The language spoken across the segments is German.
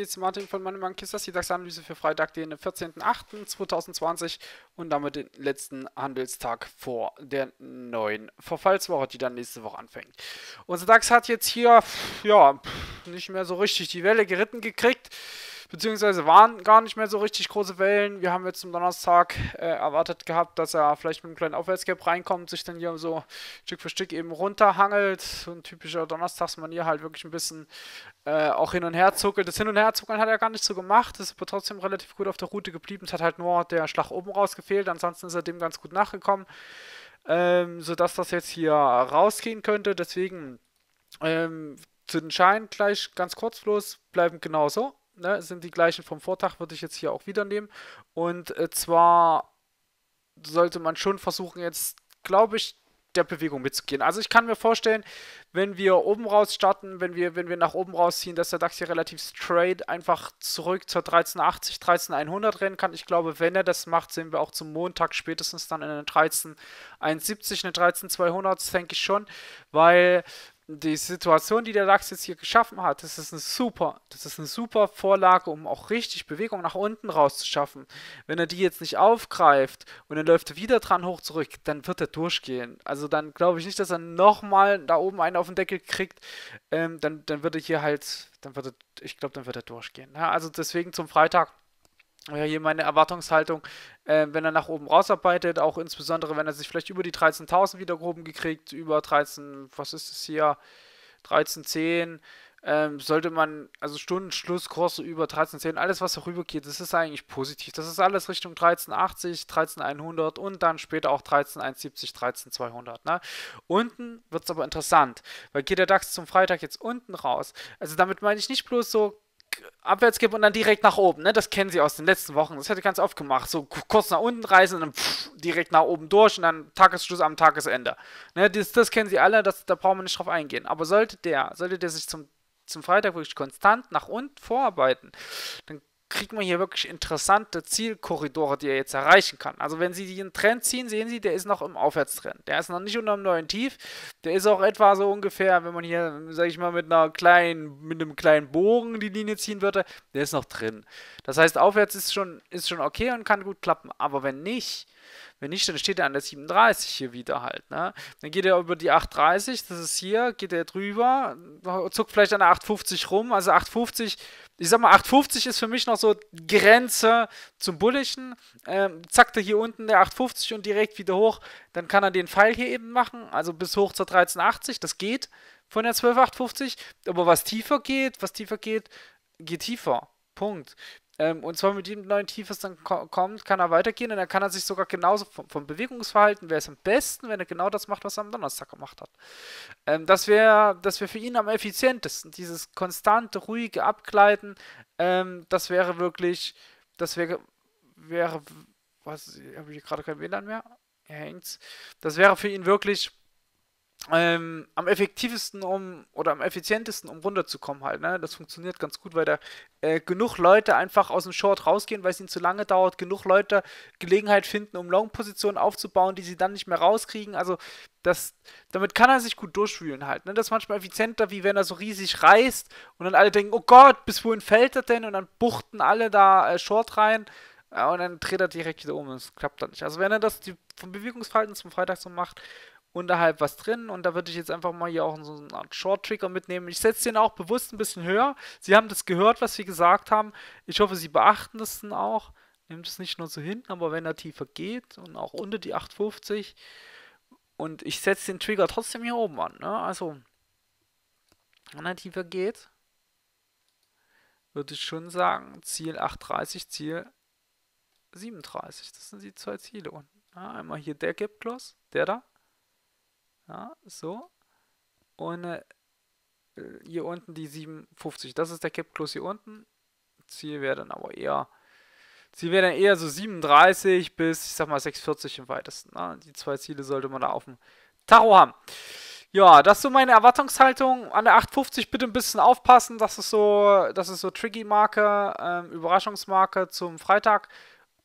jetzt Martin von Mannemann Kiss, das die DAX-Analyse für Freitag, den 14.08.2020 und damit den letzten Handelstag vor der neuen Verfallswoche, die dann nächste Woche anfängt. Unser DAX hat jetzt hier, ja, nicht mehr so richtig die Welle geritten gekriegt beziehungsweise waren gar nicht mehr so richtig große Wellen. Wir haben jetzt am Donnerstag äh, erwartet gehabt, dass er vielleicht mit einem kleinen Aufwärtsgap reinkommt, sich dann hier so Stück für Stück eben runterhangelt. So ein typischer Donnerstagsmanier halt wirklich ein bisschen äh, auch hin und her zuckelt. Das Hin- und Herzuckeln hat er gar nicht so gemacht, ist aber trotzdem relativ gut auf der Route geblieben. Es hat halt nur der Schlag oben rausgefehlt, ansonsten ist er dem ganz gut nachgekommen. Ähm, sodass das jetzt hier rausgehen könnte. Deswegen ähm, zu den Scheinen gleich ganz kurz los, bleiben genauso ne, sind die gleichen vom Vortag, würde ich jetzt hier auch wieder nehmen. Und äh, zwar sollte man schon versuchen, jetzt, glaube ich, der Bewegung mitzugehen. Also ich kann mir vorstellen, wenn wir oben raus starten, wenn wir, wenn wir nach oben rausziehen, dass der DAX hier relativ straight einfach zurück zur 1380, 13100 rennen kann. Ich glaube, wenn er das macht, sehen wir auch zum Montag spätestens dann in eine 1371, eine 13200, denke ich schon, weil die Situation, die der Lachs jetzt hier geschaffen hat, das ist eine super, das ist eine super Vorlage, um auch richtig Bewegung nach unten rauszuschaffen. Wenn er die jetzt nicht aufgreift und dann läuft er wieder dran hoch zurück, dann wird er durchgehen. Also dann glaube ich nicht, dass er nochmal da oben einen auf den Deckel kriegt. Ähm, dann, dann wird er hier halt, dann wird er, ich glaube, dann wird er durchgehen. Ja, also deswegen zum Freitag hier meine Erwartungshaltung, äh, wenn er nach oben rausarbeitet, auch insbesondere wenn er sich vielleicht über die 13.000 wieder groben gekriegt, über 13, was ist es hier, 13.10, ähm, sollte man, also Stunden, Schlusskurs über 13.10, alles was darüber geht, das ist eigentlich positiv. Das ist alles Richtung 13.80, 13.100 und dann später auch 13.170, 13.200. Ne? Unten wird es aber interessant, weil geht der DAX zum Freitag jetzt unten raus. Also damit meine ich nicht bloß so abwärts gibt und dann direkt nach oben. Ne? Das kennen sie aus den letzten Wochen. Das hätte ganz oft gemacht. So kurz nach unten reisen und dann pff, direkt nach oben durch und dann Tagesschluss am Tagesende. Ne? Das, das kennen sie alle, das, da brauchen wir nicht drauf eingehen. Aber sollte der, sollte der sich zum, zum Freitag wirklich konstant nach unten vorarbeiten, dann kriegt man hier wirklich interessante Zielkorridore, die er jetzt erreichen kann. Also wenn Sie den Trend ziehen, sehen Sie, der ist noch im Aufwärtstrend. Der ist noch nicht unter einem neuen Tief. Der ist auch etwa so ungefähr, wenn man hier, sage ich mal, mit einer kleinen, mit einem kleinen Bogen die Linie ziehen würde, der ist noch drin. Das heißt, aufwärts ist schon, ist schon okay und kann gut klappen. Aber wenn nicht, wenn nicht, dann steht er an der 37 hier wieder halt. Ne? Dann geht er über die 830, das ist hier, geht er drüber, zuckt vielleicht an der 850 rum. Also 850, ich sag mal, 850 ist für mich noch so Grenze zum Bullischen. Ähm, zackt er hier unten der 850 und direkt wieder hoch, dann kann er den Pfeil hier eben machen, also bis hoch zur 1380, das geht von der 12850, aber was tiefer geht, was tiefer geht, geht tiefer. Punkt. Ähm, und zwar mit dem neuen Tief, was dann ko kommt, kann er weitergehen und dann kann er sich sogar genauso vom, vom Bewegungsverhalten, wäre es am besten, wenn er genau das macht, was er am Donnerstag gemacht hat. Ähm, das wäre das wär für ihn am effizientesten. Dieses konstante, ruhige Abgleiten, ähm, das wäre wirklich, das wäre, wäre, was, habe ich gerade kein WLAN mehr? Hängt's. Das wäre für ihn wirklich ähm, am effektivsten um oder am effizientesten um runterzukommen halt. Ne? Das funktioniert ganz gut, weil da äh, genug Leute einfach aus dem Short rausgehen, weil es ihnen zu lange dauert, genug Leute Gelegenheit finden, um Long-Positionen aufzubauen, die sie dann nicht mehr rauskriegen. Also das, damit kann er sich gut durchwühlen halt. Ne? Das ist manchmal effizienter, wie wenn er so riesig reißt und dann alle denken, oh Gott, bis wohin fällt er denn? Und dann buchten alle da äh, Short rein. Äh, und dann dreht er direkt wieder um. Das klappt dann nicht. Also wenn er das die, vom Bewegungsverhalten zum Freitag so macht unterhalb was drin und da würde ich jetzt einfach mal hier auch so eine Art Short-Trigger mitnehmen. Ich setze den auch bewusst ein bisschen höher. Sie haben das gehört, was wir gesagt haben. Ich hoffe, Sie beachten das dann auch. Nehmt es nicht nur so hin, aber wenn er tiefer geht und auch unter die 850 und ich setze den Trigger trotzdem hier oben an. Ne? Also, wenn er tiefer geht, würde ich schon sagen, Ziel 830, Ziel 37. Das sind die zwei Ziele unten. Ja, ne? einmal hier der Gap Gloss, der da. Ja, so. Und äh, hier unten die 57. Das ist der Cap Close hier unten. Ziel wäre dann aber eher. Ziel wäre dann eher so 37 bis, ich sag mal, 640 im weitesten. Ne? Die zwei Ziele sollte man da auf dem Tacho haben. Ja, das ist so meine Erwartungshaltung. An der 850 bitte ein bisschen aufpassen. Das ist so, das ist so Tricky-Marke, ähm, Überraschungsmarke zum Freitag.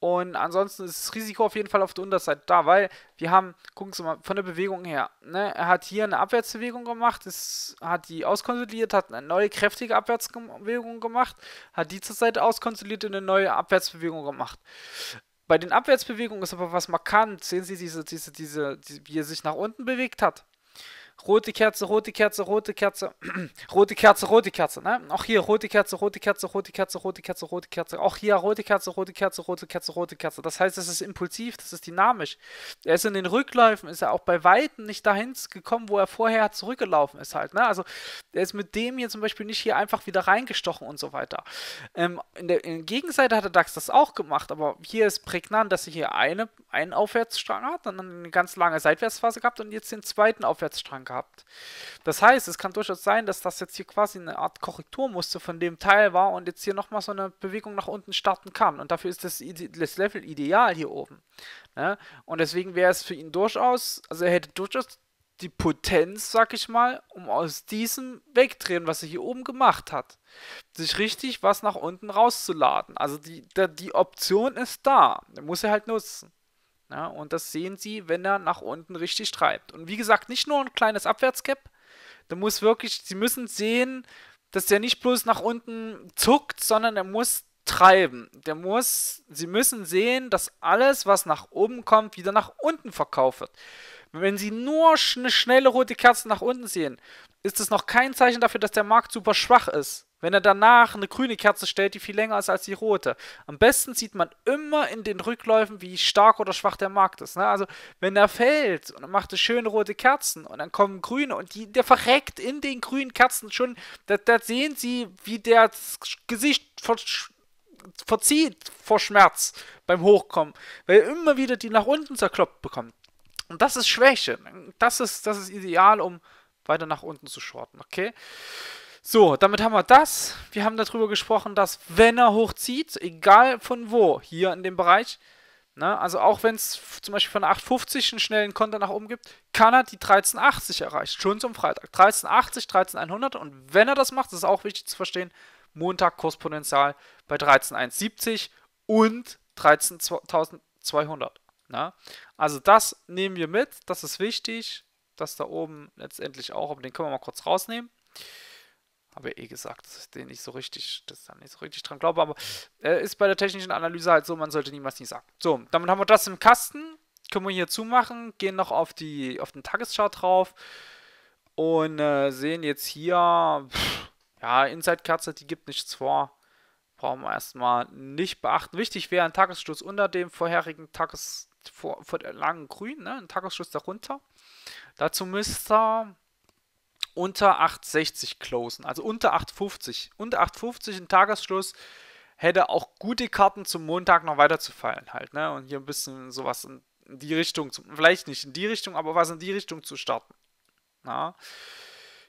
Und ansonsten ist das Risiko auf jeden Fall auf der Unterseite da, weil wir haben, gucken Sie mal, von der Bewegung her, ne, er hat hier eine Abwärtsbewegung gemacht, ist, hat die auskonsolidiert, hat eine neue kräftige Abwärtsbewegung gemacht, hat die zur Seite auskonsolidiert und eine neue Abwärtsbewegung gemacht. Bei den Abwärtsbewegungen ist aber was markant. Sehen Sie diese, diese, diese, die, wie er sich nach unten bewegt hat. Rote Kerze, rote Kerze, rote Kerze, rote Kerze, rote Kerze, ne? Auch hier rote Kerze, rote Kerze, rote Kerze, rote Kerze, rote Kerze. Auch hier rote Kerze, rote Kerze, rote Kerze, rote Kerze. Das heißt, es ist impulsiv, das ist dynamisch. Er ist in den Rückläufen, ist er auch bei Weitem nicht dahin gekommen, wo er vorher zurückgelaufen ist halt, ne? Also er ist mit dem hier zum Beispiel nicht hier einfach wieder reingestochen und so weiter. Ähm, in, der, in der Gegenseite hatte Dax das auch gemacht, aber hier ist prägnant, dass er hier eine, einen Aufwärtsstrang hat, dann eine ganz lange Seitwärtsphase gehabt und jetzt den zweiten Aufwärtsstrang gehabt. Das heißt, es kann durchaus sein, dass das jetzt hier quasi eine Art Korrekturmuster von dem Teil war und jetzt hier nochmal so eine Bewegung nach unten starten kann. Und dafür ist das, das Level ideal hier oben. Ne? Und deswegen wäre es für ihn durchaus, also er hätte durchaus die Potenz, sag ich mal, um aus diesem Wegdrehen, was er hier oben gemacht hat, sich richtig was nach unten rauszuladen. Also die, die Option ist da. Den muss er halt nutzen. Ja, und das sehen Sie, wenn er nach unten richtig treibt. Und wie gesagt, nicht nur ein kleines Abwärtscap. Da muss wirklich, Sie müssen sehen, dass der nicht bloß nach unten zuckt, sondern er muss treiben. Der muss, Sie müssen sehen, dass alles, was nach oben kommt, wieder nach unten verkauft wird. Wenn sie nur eine schnelle rote Kerze nach unten sehen, ist es noch kein Zeichen dafür, dass der Markt super schwach ist. Wenn er danach eine grüne Kerze stellt, die viel länger ist als die rote. Am besten sieht man immer in den Rückläufen, wie stark oder schwach der Markt ist. Ne? Also, wenn er fällt und er macht eine schöne rote Kerzen und dann kommen grüne und die, der verreckt in den grünen Kerzen schon, da, da sehen sie, wie der das Gesicht ver verzieht vor Schmerz beim Hochkommen, weil er immer wieder die nach unten zerkloppt bekommt. Und das ist Schwäche. Das ist, das ist ideal, um weiter nach unten zu shorten, okay? So, damit haben wir das. Wir haben darüber gesprochen, dass wenn er hochzieht, egal von wo, hier in dem Bereich, ne, also auch wenn es zum Beispiel von 8,50 einen schnellen Konter nach oben gibt, kann er die 13,80 erreichen, schon zum Freitag. 13,80, 13,100 und wenn er das macht, das ist auch wichtig zu verstehen, Montag Kurspotenzial bei 13,170 und 13.200. Na? Also das nehmen wir mit, das ist wichtig. Das da oben letztendlich auch, aber den können wir mal kurz rausnehmen. Habe ja eh gesagt, dass ich den nicht so richtig, dass ich da nicht so richtig dran glaube, aber äh, ist bei der technischen Analyse halt so, man sollte niemals nie sagen. So, damit haben wir das im Kasten. Können wir hier zumachen, gehen noch auf, die, auf den Tageschart drauf und äh, sehen jetzt hier, pff, ja, inside kerze die gibt nichts vor brauchen wir erstmal nicht beachten. Wichtig wäre ein Tagesschluss unter dem vorherigen Tages vor, vor der langen Grün, ne? einen Tagesschuss darunter. Dazu müsste er unter 8,60 closen, also unter 8,50. Unter 8,50 ein Tagesschluss hätte auch gute Karten zum Montag noch weiterzufallen halt, ne? Und hier ein bisschen sowas in, in die Richtung, zu, vielleicht nicht in die Richtung, aber was in die Richtung zu starten. Na?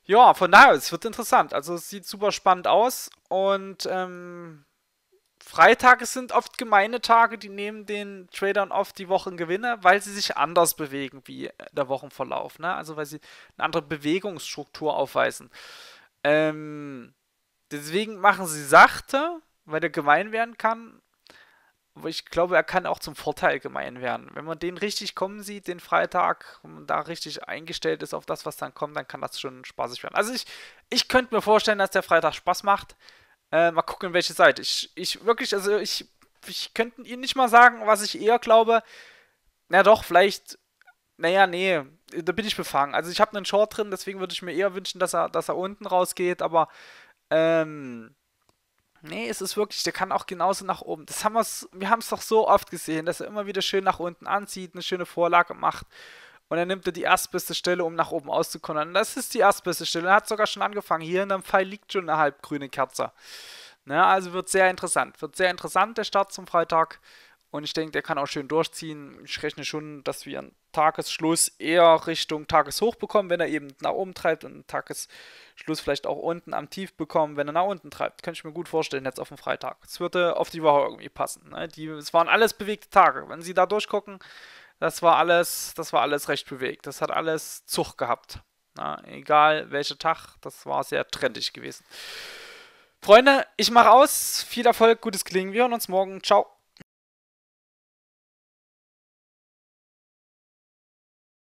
Ja, von daher, es wird interessant. Also es sieht super spannend aus und ähm, Freitage sind oft gemeine Tage, die nehmen den Tradern oft die Wochengewinne, weil sie sich anders bewegen wie der Wochenverlauf. Ne? Also weil sie eine andere Bewegungsstruktur aufweisen. Ähm, deswegen machen sie sachte, weil der gemein werden kann. Aber ich glaube, er kann auch zum Vorteil gemein werden. Wenn man den richtig kommen sieht, den Freitag, wenn man da richtig eingestellt ist auf das, was dann kommt, dann kann das schon spaßig werden. Also ich, ich könnte mir vorstellen, dass der Freitag Spaß macht. Äh, mal gucken, welche Seite. Ich, ich wirklich, also ich, ich könnte Ihnen nicht mal sagen, was ich eher glaube. Na doch, vielleicht. Naja, nee, da bin ich befangen. Also ich habe einen Short drin, deswegen würde ich mir eher wünschen, dass er, dass er unten rausgeht, aber ähm, nee, es ist wirklich, der kann auch genauso nach oben. Das haben wir, wir haben es doch so oft gesehen, dass er immer wieder schön nach unten anzieht, eine schöne Vorlage macht und dann nimmt er die erstbeste Stelle, um nach oben auszukonnen. das ist die erstbeste Stelle. Er hat sogar schon angefangen. Hier in dem Fall liegt schon eine halbgrüne Kerze. Na, ne, also wird sehr interessant. Wird sehr interessant, der Start zum Freitag. Und ich denke, der kann auch schön durchziehen. Ich rechne schon, dass wir einen Tagesschluss eher Richtung Tageshoch bekommen, wenn er eben nach oben treibt und einen Tagesschluss vielleicht auch unten am Tief bekommen, wenn er nach unten treibt. Könnte ich mir gut vorstellen, jetzt auf dem Freitag. Es würde auf die Woche irgendwie passen. Ne? Die, es waren alles bewegte Tage. Wenn Sie da durchgucken, das war alles, das war alles recht bewegt. Das hat alles Zug gehabt. Na, egal welcher Tag, das war sehr trendig gewesen. Freunde, ich mache aus. Viel Erfolg, gutes Klingen. Wir hören uns morgen. Ciao.